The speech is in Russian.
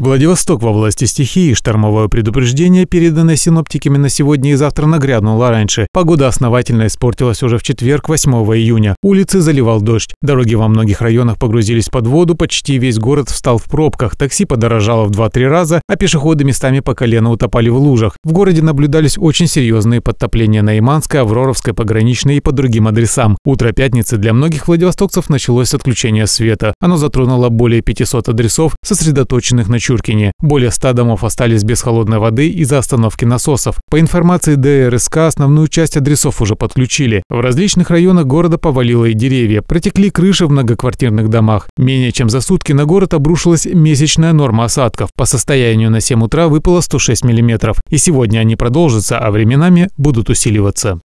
Владивосток во власти стихии, штормовое предупреждение, переданное синоптиками на сегодня и завтра нагрянуло раньше. Погода основательно испортилась уже в четверг, 8 июня. Улицы заливал дождь. Дороги во многих районах погрузились под воду, почти весь город встал в пробках, такси подорожало в 2-3 раза, а пешеходы местами по колено утопали в лужах. В городе наблюдались очень серьезные подтопления на Иманской, Авроровской, Пограничной и по другим адресам. Утро пятницы для многих владивостокцев началось с отключения света. Оно затронуло более 500 адресов, сосредоточенных на Чуркине. Более 100 домов остались без холодной воды из-за остановки насосов. По информации ДРСК, основную часть адресов уже подключили. В различных районах города повалило и деревья, протекли крыши в многоквартирных домах. Менее чем за сутки на город обрушилась месячная норма осадков. По состоянию на 7 утра выпало 106 миллиметров. И сегодня они продолжатся, а временами будут усиливаться.